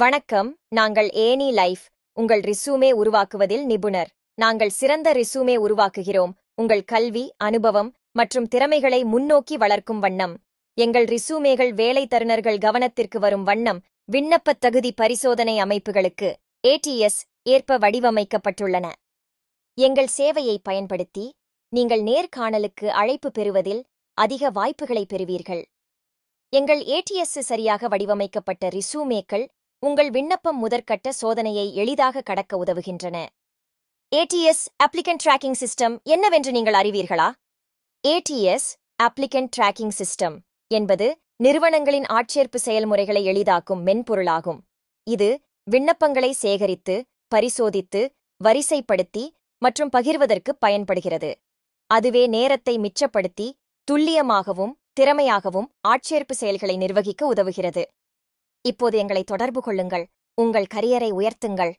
வணக்கம் நாங்கள் any life உங்கள் ரிசூமே உருவாக்குவதில் நிபுணர் நாங்கள் சிறந்த ரிசூமே உருவாக்குகிறோம் உங்கள் கல்வி அனுபவம் மற்றும் திறமைகளை முன்னோக்கி வளர்க்கும் வண்ணம் எங்கள் ரிசூமேகள் வேலை தருணர்கள் கவனத்திற்கு வரும் வண்ணம் விண்ணப்ப தகுதி பரிசோதனை அமைப்புகளுக்கு ஏடிஎஸ் ஏற்ப வடிவமைக்கப்பட்டுள்ளன எங்கள் சேவையை பயன்படுத்தி நீங்கள் நேர்காணலுக்கு அழைப்பு பெறுவதில் அதிக வாய்ப்புகளை பெறுவீர்கள் எங்கள் ஏடிஎஸ் சரியாக வடிவமைக்கப்பட்ட ரிசூமேக்கள் உங்கள் விண்ணப்பம் முதற்கட்ட சோதனையை எளிதாக கடக்க உதவுகின்றன ஏடிஎஸ் அப்ளிகன் டிராக்கிங் சிஸ்டம் என்னவென்று நீங்கள் அறிவீர்களா ஏடிஎஸ் அப்ளிகன் டிராக்கிங் சிஸ்டம் என்பது நிறுவனங்களின் ஆட்சேர்ப்பு செயல்முறைகளை எளிதாக்கும் மென்பொருளாகும் இது விண்ணப்பங்களை சேகரித்து பரிசோதித்து வரிசைப்படுத்தி மற்றும் பகிர்வதற்கு பயன்படுகிறது அதுவே நேரத்தை மிச்சப்படுத்தி துல்லியமாகவும் திறமையாகவும் ஆட்சேர்ப்பு செயல்களை நிர்வகிக்க உதவுகிறது இப்போது எங்களை தொடர்பு கொள்ளுங்கள் உங்கள் கரியரை உயர்த்துங்கள்